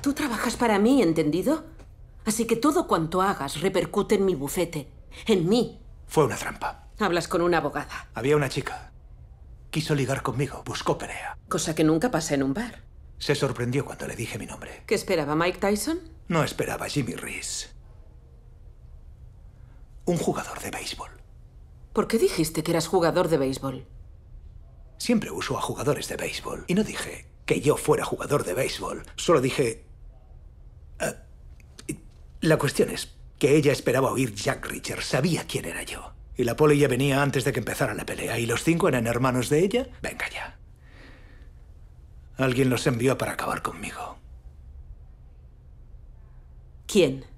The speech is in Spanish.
Tú trabajas para mí, ¿entendido? Así que todo cuanto hagas repercute en mi bufete, en mí. Fue una trampa. Hablas con una abogada. Había una chica. Quiso ligar conmigo, buscó pelea. Cosa que nunca pasa en un bar. Se sorprendió cuando le dije mi nombre. ¿Qué esperaba, Mike Tyson? No esperaba Jimmy Reese. Un jugador de béisbol. ¿Por qué dijiste que eras jugador de béisbol? Siempre uso a jugadores de béisbol. Y no dije que yo fuera jugador de béisbol. Solo dije eh, la cuestión es que ella esperaba oír Jack Richards, sabía quién era yo. Y la poli ya venía antes de que empezara la pelea. ¿Y los cinco eran hermanos de ella? Venga ya. Alguien los envió para acabar conmigo. ¿Quién?